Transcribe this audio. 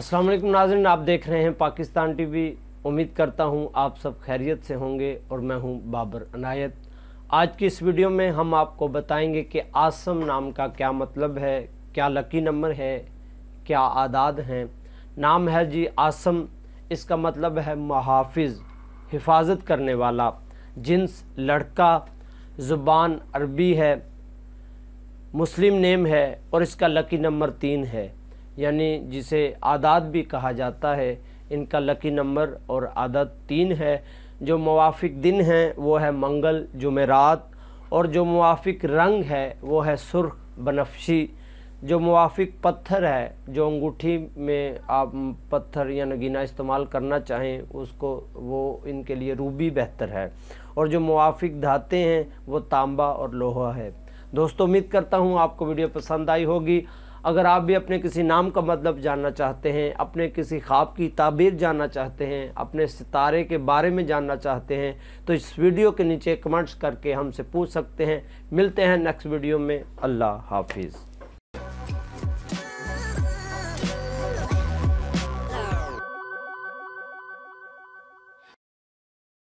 अस्सलाम वालेकुम नाजरन आप देख रहे हैं पाकिस्तान टीवी उम्मीद करता हूं आप सब खैरियत से होंगे और मैं हूं बाबर अनायत आज की इस वीडियो में हम आपको बताएंगे कि आसम नाम का क्या मतलब है क्या लकी नंबर है क्या आदाद हैं नाम है जी आसम इसका मतलब है महाफिज हिफाजत करने वाला जिन्स लड़का ज़ुबान अरबी है मुस्लिम नेम है और इसका लकी नंबर तीन है यानी जिसे आदात भी कहा जाता है इनका लकी नंबर और आदत तीन है जो मुआफ़ दिन है वो है मंगल जुमेरात और जो मुआफ़ रंग है वो है सुर्ख बनफशी जो मुआफ़ पत्थर है जो अंगूठी में आप पत्थर या नगीना इस्तेमाल करना चाहें उसको वो इनके लिए रूबी बेहतर है और जो मुआफ़ धाते हैं वो तांबा और लोहा है दोस्तों उम्मीद करता हूँ आपको वीडियो पसंद आई होगी अगर आप भी अपने किसी नाम का मतलब जानना चाहते हैं अपने किसी ख्वाब की ताबीर जानना चाहते हैं अपने सितारे के बारे में जानना चाहते हैं तो इस वीडियो के नीचे कमेंट्स करके हमसे पूछ सकते हैं मिलते हैं नेक्स्ट वीडियो में अल्लाह हाफिज़